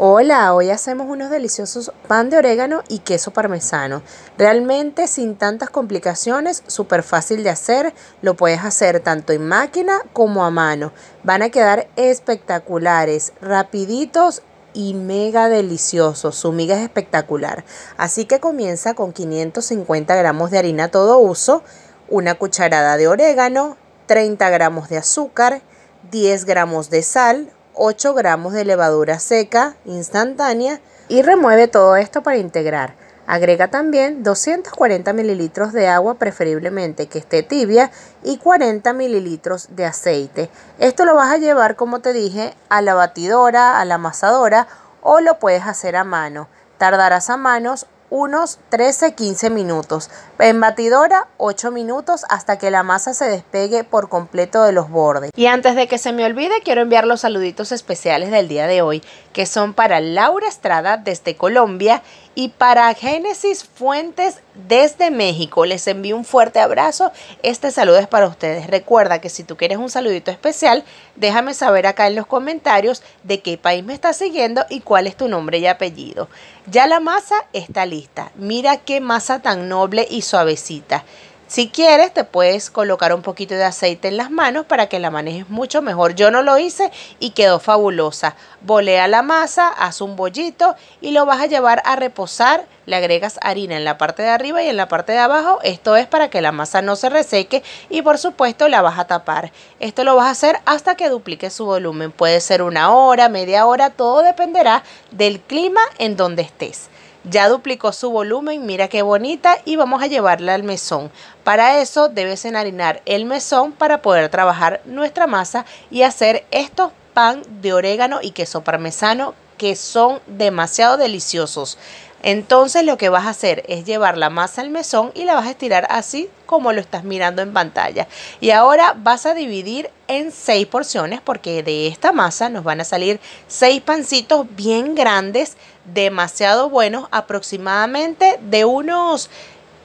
Hola, hoy hacemos unos deliciosos pan de orégano y queso parmesano. Realmente sin tantas complicaciones, súper fácil de hacer. Lo puedes hacer tanto en máquina como a mano. Van a quedar espectaculares, rapiditos y mega deliciosos Su miga es espectacular. Así que comienza con 550 gramos de harina todo uso, una cucharada de orégano, 30 gramos de azúcar, 10 gramos de sal, 8 gramos de levadura seca instantánea y remueve todo esto para integrar. Agrega también 240 mililitros de agua, preferiblemente que esté tibia, y 40 mililitros de aceite. Esto lo vas a llevar, como te dije, a la batidora, a la amasadora o lo puedes hacer a mano. Tardarás a manos unos 13-15 minutos. En batidora 8 minutos hasta que la masa se despegue por completo de los bordes. Y antes de que se me olvide quiero enviar los saluditos especiales del día de hoy que son para Laura Estrada desde Colombia y para Génesis Fuentes desde México, les envío un fuerte abrazo. Este saludo es para ustedes. Recuerda que si tú quieres un saludito especial, déjame saber acá en los comentarios de qué país me estás siguiendo y cuál es tu nombre y apellido. Ya la masa está lista. Mira qué masa tan noble y suavecita. Si quieres, te puedes colocar un poquito de aceite en las manos para que la manejes mucho mejor. Yo no lo hice y quedó fabulosa. Bolea la masa, haz un bollito y lo vas a llevar a reposar. Le agregas harina en la parte de arriba y en la parte de abajo. Esto es para que la masa no se reseque y por supuesto la vas a tapar. Esto lo vas a hacer hasta que duplique su volumen. Puede ser una hora, media hora, todo dependerá del clima en donde estés. Ya duplicó su volumen, mira qué bonita y vamos a llevarla al mesón. Para eso debes enharinar el mesón para poder trabajar nuestra masa y hacer estos pan de orégano y queso parmesano que son demasiado deliciosos. Entonces lo que vas a hacer es llevar la masa al mesón y la vas a estirar así como lo estás mirando en pantalla. Y ahora vas a dividir en seis porciones porque de esta masa nos van a salir seis pancitos bien grandes, demasiado buenos, aproximadamente de unos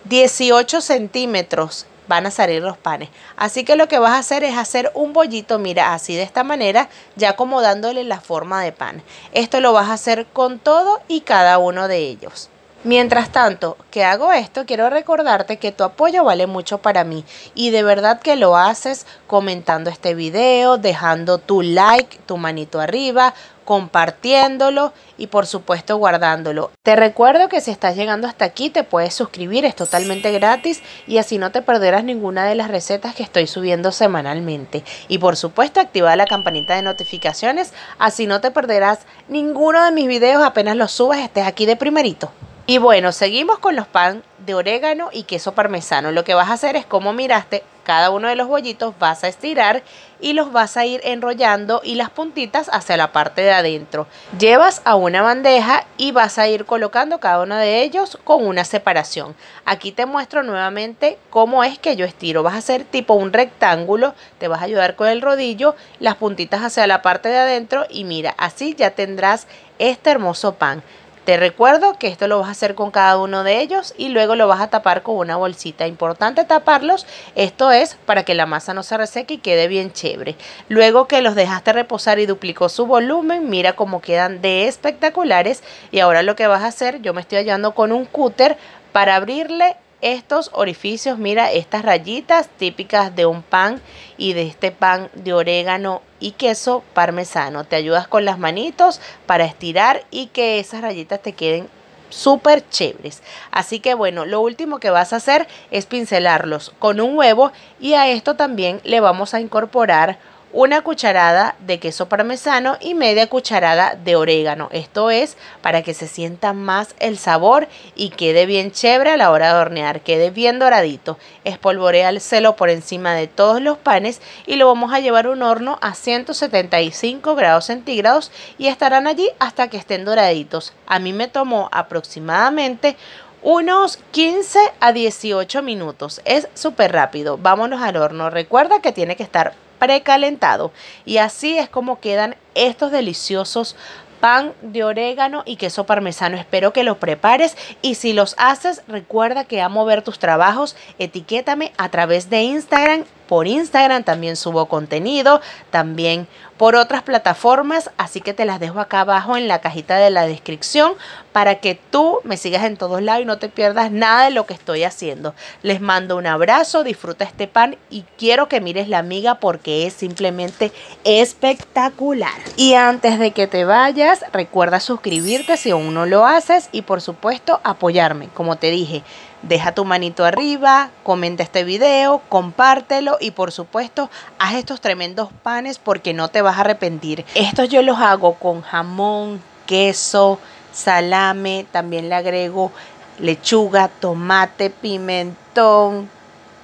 18 centímetros van a salir los panes. Así que lo que vas a hacer es hacer un bollito, mira, así de esta manera, ya acomodándole la forma de pan. Esto lo vas a hacer con todo y cada uno de ellos. Mientras tanto, que hago esto, quiero recordarte que tu apoyo vale mucho para mí y de verdad que lo haces comentando este video, dejando tu like, tu manito arriba, compartiéndolo y por supuesto guardándolo. Te recuerdo que si estás llegando hasta aquí te puedes suscribir, es totalmente gratis y así no te perderás ninguna de las recetas que estoy subiendo semanalmente. Y por supuesto activar la campanita de notificaciones, así no te perderás ninguno de mis videos apenas los subas, estés aquí de primerito. Y bueno, seguimos con los pan de orégano y queso parmesano. Lo que vas a hacer es, como miraste, cada uno de los bollitos vas a estirar y los vas a ir enrollando y las puntitas hacia la parte de adentro. Llevas a una bandeja y vas a ir colocando cada uno de ellos con una separación. Aquí te muestro nuevamente cómo es que yo estiro. Vas a hacer tipo un rectángulo, te vas a ayudar con el rodillo, las puntitas hacia la parte de adentro y mira, así ya tendrás este hermoso pan. Te recuerdo que esto lo vas a hacer con cada uno de ellos y luego lo vas a tapar con una bolsita. Importante taparlos, esto es para que la masa no se reseque y quede bien chévere. Luego que los dejaste reposar y duplicó su volumen, mira cómo quedan de espectaculares. Y ahora lo que vas a hacer, yo me estoy ayudando con un cúter para abrirle estos orificios, mira, estas rayitas típicas de un pan y de este pan de orégano y queso parmesano. Te ayudas con las manitos para estirar y que esas rayitas te queden súper chéveres. Así que bueno, lo último que vas a hacer es pincelarlos con un huevo y a esto también le vamos a incorporar una cucharada de queso parmesano y media cucharada de orégano. Esto es para que se sienta más el sabor y quede bien chévere a la hora de hornear, quede bien doradito. Espolvorea el celo por encima de todos los panes y lo vamos a llevar un horno a 175 grados centígrados y estarán allí hasta que estén doraditos. A mí me tomó aproximadamente unos 15 a 18 minutos. Es súper rápido. Vámonos al horno. Recuerda que tiene que estar precalentado. Y así es como quedan estos deliciosos pan de orégano y queso parmesano. Espero que los prepares y si los haces, recuerda que amo ver tus trabajos. Etiquétame a través de Instagram por Instagram, también subo contenido, también por otras plataformas, así que te las dejo acá abajo en la cajita de la descripción para que tú me sigas en todos lados y no te pierdas nada de lo que estoy haciendo. Les mando un abrazo, disfruta este pan y quiero que mires la amiga porque es simplemente espectacular. Y antes de que te vayas, recuerda suscribirte si aún no lo haces y por supuesto apoyarme, como te dije. Deja tu manito arriba, comenta este video, compártelo y por supuesto haz estos tremendos panes porque no te vas a arrepentir. Estos yo los hago con jamón, queso, salame, también le agrego lechuga, tomate, pimentón,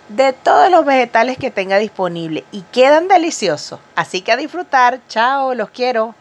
de todos los vegetales que tenga disponible y quedan deliciosos. Así que a disfrutar, chao, los quiero.